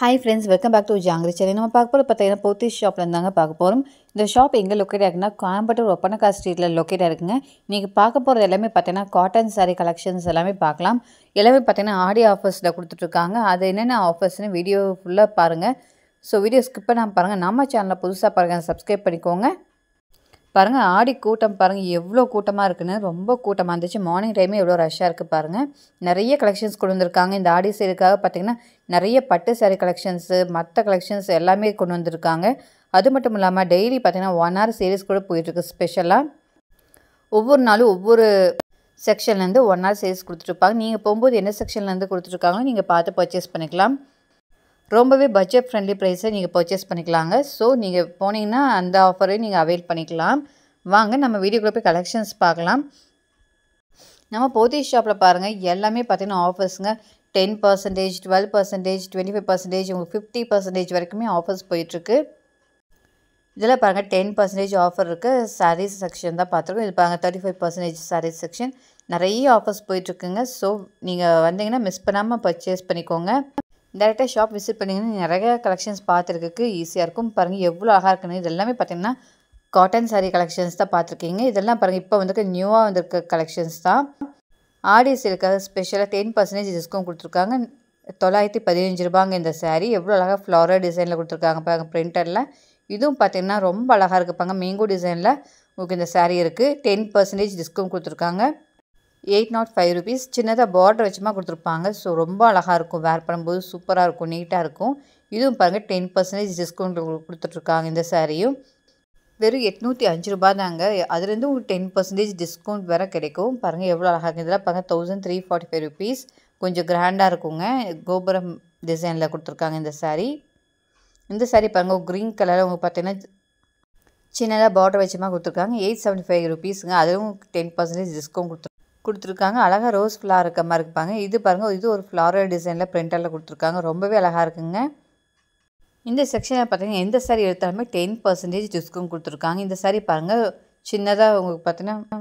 hi friends welcome back to Jangiri Chennai நம்ம பார்க்க போகிற பார்த்தீங்கன்னா போத்தி ஷாப்பில் இருந்தாங்க பார்க்க போகிறோம் இந்த ஷாப் எங்கே லொக்கேட் ஆகுதுன்னா கோயம்புத்தூர் ஒப்பனக்கா ஸ்ட்ரீட்டில் லொக்கேட் ஆகிருக்குங்க நீங்கள் பார்க்க போகிறது எல்லாமே பார்த்தீங்கன்னா காட்டன் சாரீ கலெக்ஷன்ஸ் எல்லாமே பார்க்கலாம் எல்லாமே பார்த்தீங்கன்னா ஆடி ஆஃபர்ஸில் கொடுத்துட்ருக்காங்க அது என்னென்ன ஆஃபர்ஸ்னு வீடியோ ஃபுல்லாக பாருங்கள் ஸோ வீடியோ ஸ்கிப் பண்ணாமல் பாருங்கள் நம்ம சேனலில் புதுசாக பாருங்கள் சப்ஸ்கிரைப் பண்ணிக்கோங்க பாருங்கள் ஆடி கூட்டம் பாருங்கள் எவ்வளோ கூட்டமாக இருக்குன்னு ரொம்ப கூட்டமாக இருந்துச்சு மார்னிங் டைமே எவ்வளோ ரஷ்ஷாக இருக்குது பாருங்கள் நிறைய கலெக்ஷன்ஸ் கொண்டு வந்திருக்காங்க இந்த ஆடி சேருக்காக பார்த்திங்கன்னா நிறைய பட்டு சேரீ கலெக்ஷன்ஸு மற்ற கலெக்ஷன்ஸ் எல்லாமே கொண்டு வந்திருக்காங்க அது மட்டும் இல்லாமல் டெய்லி பார்த்திங்கன்னா ஒன் ஹவர் சீரீஸ் கூட போயிட்டுருக்கு ஸ்பெஷலாக ஒவ்வொரு நாளும் ஒவ்வொரு செக்ஷன்லேருந்து ஒன் ஹவர் சேல்ஸ் கொடுத்துட்ருப்பாங்க நீங்கள் போகும்போது என்ன செக்ஷன்லேருந்து கொடுத்துட்ருக்காங்களோ நீங்கள் பார்த்து பர்ச்சேஸ் பண்ணிக்கலாம் ரொம்பவே பட்ஜெட் ஃப்ரெண்ட்லி ப்ரைஸை நீங்கள் பர்ச்சேஸ் பண்ணிக்கலாங்க ஸோ நீங்கள் போனீங்கன்னா அந்த ஆஃபரையும் நீங்கள் அவைல் பண்ணிக்கலாம் வாங்க நம்ம வீடியோக்குள்ளே போய் கலெக்ஷன்ஸ் பார்க்கலாம் நம்ம போத்தி ஷாப்பில் பாருங்கள் எல்லாமே பார்த்திங்கன்னா ஆஃபர்ஸுங்க ten percentage twelve percentage twenty five percentage உங்களுக்கு ஃபிஃப்டி பர்சன்டேஜ் வரைக்குமே ஆஃபர்ஸ் போயிட்டுருக்கு இதில் பாருங்கள் டென் பர்சன்டேஜ் ஆஃபர் இருக்குது சாரீஸ் செக்ஷன் தான் பார்த்துருக்கோம் இது பாருங்கள் thirty five percentage sarees section நிறைய ஆஃபர்ஸ் போயிட்டுருக்குங்க ஸோ நீங்கள் வந்தீங்கன்னா மிஸ் பண்ணாமல் பர்ச்சேஸ் பண்ணிக்கோங்க டேரெக்டாக ஷாப் விசிட் பண்ணிங்கன்னா நிறைய கலெக்ஷன்ஸ் பார்த்துருக்கு ஈஸியாக இருக்கும் பாருங்கள் எவ்வளோ அழகாக இருக்குன்னு இது எல்லாமே பார்த்திங்கன்னா காட்டன் சாரீ கலெக்ஷன்ஸ் தான் பார்த்துருக்கீங்க இதெல்லாம் பாருங்கள் இப்போ வந்துருக்க நியூவாக வந்திருக்க கலெக்ஷன்ஸ் தான் ஆடி இருக்காது ஸ்பெஷலாக டென் பர்சன்டேஜ் டிஸ்கவுண்ட் கொடுத்துருக்காங்க தொள்ளாயிரத்தி பதினஞ்சு ரூபாங்க இந்த சாரீ எவ்வளோ அழகாக ஃப்ளாரல் டிசைனில் கொடுத்துருக்காங்க பாருங்க பிரிண்டரில் இதுவும் பார்த்திங்கன்னா ரொம்ப அழகாக பாங்க மேங்கோ டிசைனில் உங்களுக்கு இந்த சாரீ இருக்குது டென் பர்சன்டேஜ் டிஸ்கவுண்ட் கொடுத்துருக்காங்க எயிட் நாட் ஃபைவ் ருபீஸ் சின்னதாக பார்டர் வச்சுமா கொடுத்துருப்பாங்க ஸோ ரொம்ப அழகாக இருக்கும் வேர் பண்ணும்போது சூப்பராக இருக்கும் நீட்டாக இருக்கும் இதுவும் பாருங்கள் டென் பர்சன்டேஜ் டிஸ்கவுண்ட் கொடுத்துட்ருக்காங்க இந்த சாரியும் வெறும் எட்நூற்றி அஞ்சு ரூபா தாங்க அதுலேருந்து உங்களுக்கு டென் பர்சன்டேஜ் டிஸ்கவுண்ட் வேறு கிடைக்கும் பாருங்கள் எவ்வளோ அழகாக இருக்குது பாருங்கள் thousand three forty five rupees கொஞ்சம் கிராண்டாக இருக்குங்க கோபுரம் டிசைனில் கொடுத்துருக்காங்க இந்த சாரீ இந்த சாரீ பாருங்கள் க்ரீன் கலரில் உங்களுக்கு பார்த்தீங்கன்னா சின்னதாக பார்டர் வச்சுமா கொடுத்துருக்காங்க எயிட் செவன்ட்டி ஃபைவ் ருபீஸுங்க அதுவும் டென் பர்சன்டேஜ் டிஸ்கவுண்ட் கொடுத்துருக்காங்க அழகாக ரோஸ் ஃப்ளார் இருக்க மாதிரி இருப்பாங்க இது பாருங்கள் இது ஒரு ஃப்ளாரல் டிசைனில் பிரிண்டரில் கொடுத்துருக்காங்க ரொம்பவே அழகாக இருக்குங்க இந்த செக்ஷனில் பார்த்தீங்கன்னா எந்த சாரி எடுத்தாலுமே டென் பர்சன்டேஜ் டிஸ்கவுண்ட் கொடுத்துருக்காங்க இந்த சாரி பாருங்கள் சின்னதாக உங்களுக்கு பார்த்தீங்கன்னா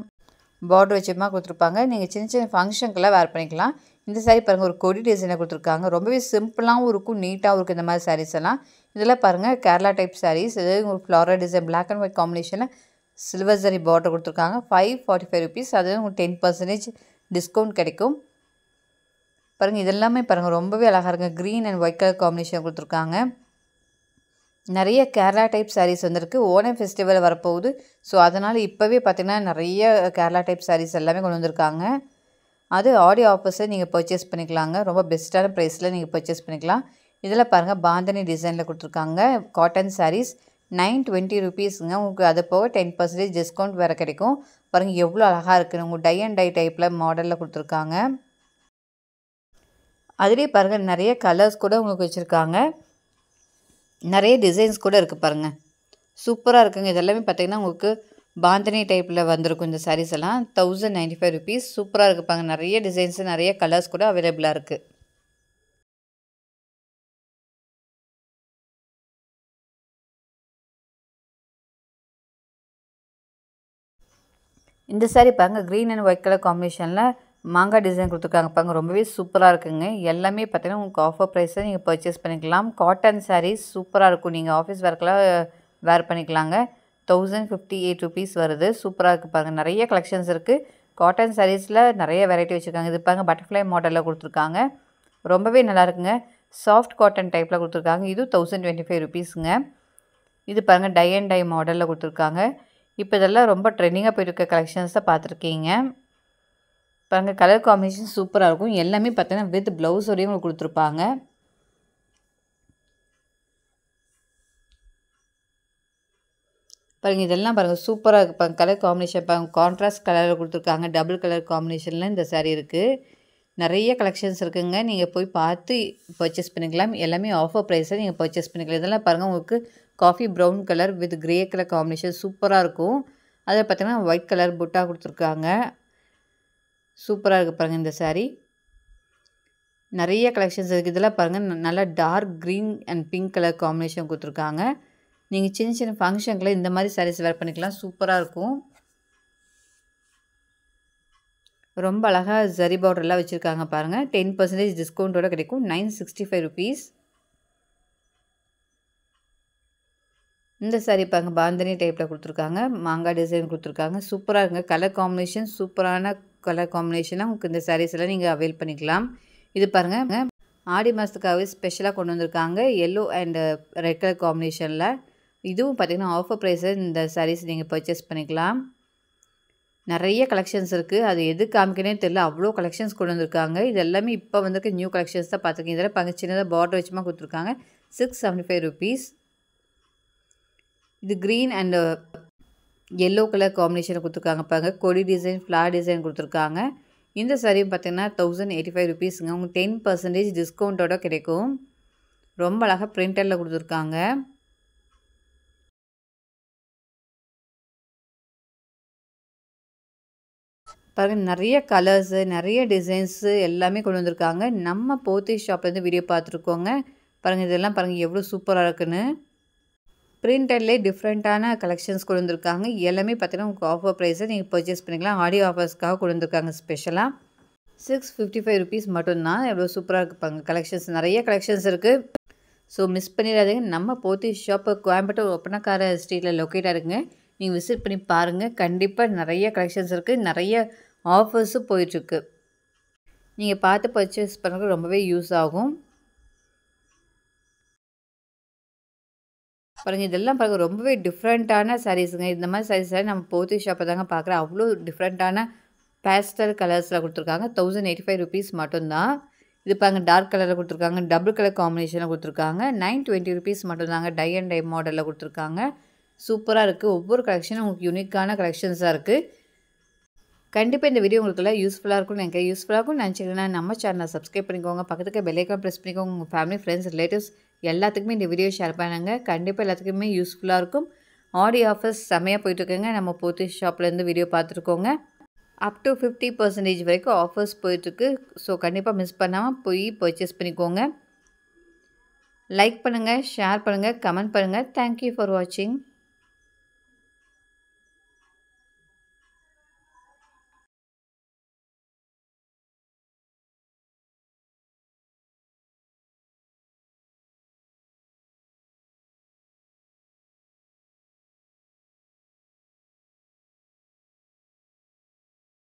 பார்டர் வச்சமாக கொடுத்துருப்பாங்க நீங்கள் சின்ன சின்ன ஃபங்க்ஷனுக்கெல்லாம் வேர் பண்ணிக்கலாம் இந்த சாரி பாருங்கள் ஒரு கொடி டிசைனாக கொடுத்துருக்காங்க ரொம்பவே சிம்பிளாகவும் இருக்கும் நீட்டாகவும் இருக்கும் இந்த மாதிரி சாரீஸ் எல்லாம் இதெல்லாம் பாருங்கள் கேரளா டைப் சாரீஸ் இது ஒரு floral design black and white காம்பினேஷனில் சில்வர் ஜரி பார்டர் கொடுத்துருக்காங்க ஃபைவ் ஃபார்ட்டி ஃபைவ் ருபீஸ் அது உங்களுக்கு டென் பர்சன்டேஜ் டிஸ்கவுண்ட் கிடைக்கும் பாருங்கள் இதெல்லாமே பாருங்கள் ரொம்பவே அழகாக இருக்குது green and white colour combination கொடுத்துருக்காங்க நிறைய கேரளா டைப் சாரீஸ் வந்திருக்கு ஓணம் ஃபெஸ்டிவல் வரப்போகுது ஸோ அதனால் இப்போவே பார்த்திங்கன்னா நிறைய கேரளா டைப் சாரீஸ் எல்லாமே கொண்டு வந்திருக்காங்க அது ஆடி ஆஃபர்ஸில் நீங்கள் பர்ச்சேஸ் பண்ணிக்கலாங்க ரொம்ப பெஸ்ட்டான ப்ரைஸில் நீங்கள் பர்ச்சேஸ் பண்ணிக்கலாம் இதில் பாருங்கள் பாந்தனி டிசைனில் கொடுத்துருக்காங்க காட்டன் சாரீஸ் நைன் டுவெண்ட்டி ருபீஸுங்க உங்களுக்கு அது போக டென் பர்சன்டேஜ் டிஸ்கவுண்ட் வேறு கிடைக்கும் பாருங்கள் எவ்வளோ அழகாக இருக்குது உங்கள் டை அண்ட் டை டைப்பில் மாடலில் கொடுத்துருக்காங்க அதிலே பாருங்கள் நிறைய கலர்ஸ் கூட உங்களுக்கு வச்சுருக்காங்க நிறைய டிசைன்ஸ் கூட இருக்குது பாருங்கள் சூப்பராக இருக்குங்க இதெல்லாமே பார்த்திங்கன்னா உங்களுக்கு பாந்தனி டைப்பில் வந்திருக்கும் இந்த சாரீஸ் எல்லாம் தௌசண்ட் நைன்ட்டி ஃபைவ் ருபீஸ் சூப்பராக இருக்குது பாருங்கள் நிறைய டிசைன்ஸு நிறைய கலர்ஸ் கூட அவைலபிளாக இருக்குது இந்த சாரீ பாருங்கள் க்ரீன் அண்ட் ஒயிட் கலர் காம்பினேஷனில் மாங்காய் டிசைன் கொடுத்துருக்காங்க பாருங்க ரொம்பவே சூப்பராக இருக்குங்க எல்லாமே பார்த்தீங்கன்னா உங்களுக்கு ஆஃபர் ப்ரைஸை நீங்கள் பர்ச்சேஸ் பண்ணிக்கலாம் காட்டன் சாரீ சூப்பராக இருக்கும் நீங்கள் ஆஃபீஸ் ஒர்க்கெலாம் வேர் பண்ணிக்கலாங்க தௌசண்ட் ஃபிஃப்டி எயிட் ருபீஸ் வருது சூப்பராக இருக்குது பாருங்கள் நிறைய கலெக்ஷன்ஸ் இருக்குது காட்டன் சாரீஸில் நிறைய வெரைட்டி வச்சுருக்காங்க இது பாருங்க பட்டர்ஃப்ளை மாடலில் கொடுத்துருக்காங்க ரொம்பவே நல்லா இருக்குங்க சாஃப்ட் காட்டன் டைப்பில் கொடுத்துருக்காங்க இது தௌசண்ட் டுவெண்ட்டி ஃபைவ் ருபீஸுங்க இது பாருங்கள் டை அண்ட் டை மாடலில் கொடுத்துருக்காங்க இப்போ இதெல்லாம் ரொம்ப ட்ரெண்டிங்காக போயிருக்க கலெக்ஷன்ஸை பார்த்துருக்கீங்க பாருங்கள் கலர் காம்பினேஷன் சூப்பராக இருக்கும் எல்லாமே பார்த்தீங்கன்னா வித் ப்ளவுஸோடையும் உங்களுக்கு கொடுத்துருப்பாங்க பாருங்கள் இதெல்லாம் பாருங்கள் சூப்பராக இருக்குது பாருங்கள் கலர் காம்பினேஷன் பாருங்கள் கான்ட்ராஸ்ட் கலரில் கொடுத்துருக்காங்க டபுள் கலர் காம்பினேஷனில் இந்த சாரீ இருக்குது நிறைய கலெக்ஷன்ஸ் இருக்குங்க நீங்கள் போய் பார்த்து பர்ச்சேஸ் பண்ணிக்கலாம் எல்லாமே ஆஃபர் ப்ரைஸில் நீங்கள் பர்ச்சேஸ் பண்ணிக்கலாம் இதெல்லாம் பாருங்கள் உங்களுக்கு coffee brown colour with grey colour combination சூப்பராக இருக்கும் அதில் பார்த்திங்கன்னா ஒயிட் கலர் புட்டா கொடுத்துருக்காங்க சூப்பராக இருக்குது பாருங்கள் இந்த சாரீ நிறைய கலெக்ஷன்ஸ் இருக்குது இதெல்லாம் பாருங்கள் நல்லா dark green and pink colour combination கொடுத்துருக்காங்க நீங்கள் சின்ன சின்ன ஃபங்க்ஷன்களை இந்த மாதிரி சாரீஸ் வேர் பண்ணிக்கலாம் சூப்பராக இருக்கும் ரொம்ப அழகாக ஜரி பவுடர்லாம் வச்சுருக்காங்க பாருங்கள் டென் பர்சன்டேஜ் டிஸ்கவுண்ட்டோட கிடைக்கும் நைன் சிக்ஸ்டி ஃபைவ் ருபீஸ் இந்த சாரீ பாருங்க பாந்தனி டைப்பில் கொடுத்துருக்காங்க மாங்காய் டிசைன் கொடுத்துருக்காங்க சூப்பராக இருக்குங்க கலர் காம்பினேஷன் சூப்பரான கலர் காம்பினேஷனாக உங்களுக்கு இந்த சாரீஸ் எல்லாம் நீங்கள் அவைல் பண்ணிக்கலாம் இது பாருங்கள் ஆடி மாதத்துக்காகவே ஸ்பெஷலாக கொண்டு வந்திருக்காங்க எல்லோ அண்டு ரெட் கலர் காம்பினேஷனில் இதுவும் பார்த்திங்கன்னா ஆஃபர் ப்ரைஸில் இந்த சாரீஸ் நீங்கள் பர்ச்சேஸ் பண்ணிக்கலாம் நிறைய கலெக்ஷன்ஸ் இருக்குது அது எது காமிக்கனே தெரில அவ்வளோ கலெக்ஷன்ஸ் கொண்டு வந்திருக்காங்க இது எல்லாமே இப்போ வந்துருக்க நியூ கலெக்ஷன்ஸ் தான் பார்த்துருக்கீங்க இதெல்லாம் பங்கு சின்னதாக பார்டர் வச்சுமா கொடுத்துருக்காங்க சிக்ஸ் செவன்ட்டி ஃபைவ் ருபீஸ் இது green and yellow colour combination கொடுத்துருக்காங்க பாருங்க கொடி டிசைன் ஃப்ளார் டிசைன் கொடுத்துருக்காங்க இந்த சாரீ பார்த்திங்கன்னா தௌசண்ட் எயிட்டி ஃபைவ் ருபீஸுங்க உங்களுக்கு டென் பர்சன்டேஜ் டிஸ்கவுண்ட்டோட கிடைக்கும் ரொம்ப அழகாக ப்ரிண்டரில் கொடுத்துருக்காங்க பாருங்கள் நிறைய கலர்ஸு நிறைய டிசைன்ஸு எல்லாமே கொண்டு வந்திருக்காங்க நம்ம போத்தி ஷாப்லேருந்து வீடியோ பார்த்துருக்கோங்க பாருங்கள் இதெல்லாம் பாருங்கள் எவ்வளோ சூப்பராக இருக்குன்னு ப்ரிண்டட்லேயே டிஃப்ரெண்ட்டான கலெக்ஷன்ஸ் கொண்டு வந்திருக்காங்க எல்லாமே பார்த்தீங்கன்னா உங்களுக்கு ஆஃபர் ப்ரைஸை நீங்கள் பர்ச்சேஸ் பண்ணிக்கலாம் ஆடியோ ஆஃபர்ஸ்க்காக கொண்டு வந்திருக்காங்க ஸ்பெஷலாக சிக்ஸ் ஃபிஃப்டி ஃபைவ் ருபீஸ் மட்டும்தான் எவ்வளோ சூப்பராக இருக்குப்பாங்க கலெக்ஷன்ஸ் நிறைய கலெக்ஷன்ஸ் இருக்குது ஸோ மிஸ் பண்ணிடாதீங்க நம்ம போத்தி ஷாப்பு கோயம்புத்தூர் ஒப்பனக்கார ஸ்ட்ரீட்டில் லொக்கேட்டாக இருக்குங்க நீங்கள் விசிட் பண்ணி பாருங்கள் கண்டிப்பாக நிறைய கலெக்ஷன்ஸ் இருக்குது நிறைய ஆஃபர்ஸும் போயிட்டுருக்கு நீங்கள் பார்த்து பர்ச்சேஸ் பண்ணுறது ரொம்பவே யூஸ் ஆகும் பாருங்கள் இதெல்லாம் பாருங்கள் ரொம்பவே டிஃப்ரெண்ட்டான சாரீஸுங்க இந்த மாதிரி சாரீஸ் நம்ம போத்தி ஷாப்பை தாங்க பார்க்குறேன் அவ்வளோ டிஃப்ரெண்ட்டான பேஸ்டல் கலர்ஸில் கொடுத்துருக்காங்க தௌசண்ட் எயிட்டி ஃபைவ் ருபீஸ் மட்டும்தான் இது பாருங்கள் டார்க் கலரில் கொடுத்துருக்காங்க டபுள் கலர் காம்பினேஷனில் கொடுத்துருக்காங்க நைன் டுவெண்ட்டி ருபீஸ் மட்டும்தாங்க டை அண்ட் டை மாடலில் கொடுத்துருக்காங்க சூப்பராக இருக்குது ஒவ்வொரு கலெக்ஷனும் உங்களுக்கு யூனிக்கான கலெக்ஷன்ஸாக இருக்குது கண்டிப்பாக இந்த வீடியோ உங்களுக்கு எல்லாம் யூஸ்ஃபுல்லாக இருக்கும்னு எனக்கு யூஸ்ஃபுல்லாக இருக்கும் நினச்சிங்கன்னா நம்ம சேனலை சப்ஸ்கிரைப் பண்ணிக்கோங்க பக்கத்துக்கு பெல்லைக்கான் ப்ரெஸ் பண்ணிக்கோங்க உங்கள் ஃபேமிலி ஃப்ரெண்ட்ஸ் ரிலேட்டிவ்ஸ் எல்லாத்துக்குமே இந்த வீடியோ ஷேர் பண்ணுங்க கண்டிப்பாக எல்லாத்துக்குமே யூஸ்ஃபுல்லாக இருக்கும் ஆடி ஆஃபர்ஸ் செம்மையாக போயிட்டுருக்குங்க நம்ம போத்தி ஷாப்லேருந்து வீடியோ பார்த்துருக்கோங்க அப் டு ஃபிஃப்டி பர்சன்டேஜ் வரைக்கும் ஆஃபர்ஸ் போயிட்டுருக்கு ஸோ கண்டிப்பாக மிஸ் பண்ணாமல் போய் பர்ச்சேஸ் பண்ணிக்கோங்க லைக் பண்ணுங்கள் ஷேர் பண்ணுங்கள் கமெண்ட் பண்ணுங்கள் தேங்க்யூ ஃபார் வாட்சிங்